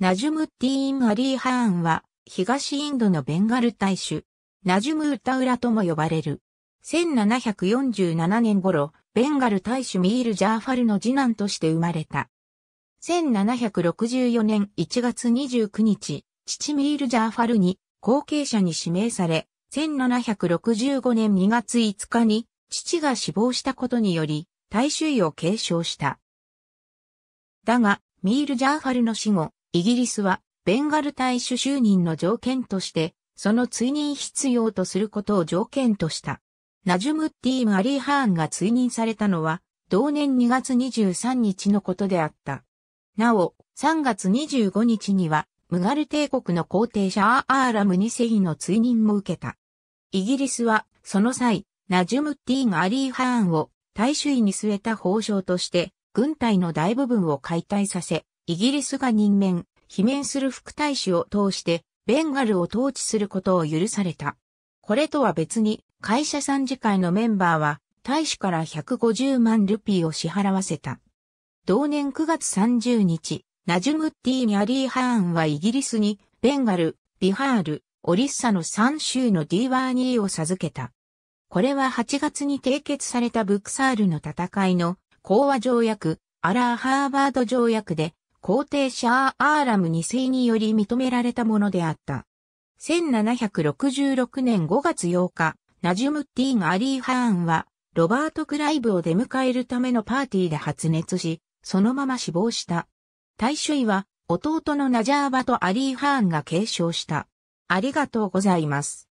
ナジュムッティーン・アリー・ハーンは、東インドのベンガル大衆、ナジュム・ウタウラとも呼ばれる。1747年頃、ベンガル大衆ミール・ジャーファルの次男として生まれた。1764年1月29日、父ミール・ジャーファルに後継者に指名され、1765年2月5日に父が死亡したことにより、大衆位を継承した。だが、ミール・ジャーファルの死後、イギリスはベンガル大使就任の条件として、その追認必要とすることを条件とした。ナジュムッティマリー・ハーンが追認されたのは、同年2月23日のことであった。なお、3月25日には、ムガル帝国の皇帝シャー・アーラム2世の追認も受けた。イギリスは、その際、ナジュムッティマリー・ハーンを大衆位に据えた法相として、軍隊の大部分を解体させ、イギリスが任命、罷免する副大使を通して、ベンガルを統治することを許された。これとは別に、会社参事会のメンバーは、大使から150万ルピーを支払わせた。同年9月30日、ナジュムッティ・ミャリー・ハーンはイギリスに、ベンガル、ビハール、オリッサの3州のディーワーニーを授けた。これは8月に締結されたブクサールの戦いの、講和条約、アラー・ハーバード条約で、皇帝シャー・アーラム2世により認められたものであった。1766年5月8日、ナジュムティン・アリー・ハーンは、ロバート・クライブを出迎えるためのパーティーで発熱し、そのまま死亡した。大衆医は、弟のナジャーバとアリー・ハーンが継承した。ありがとうございます。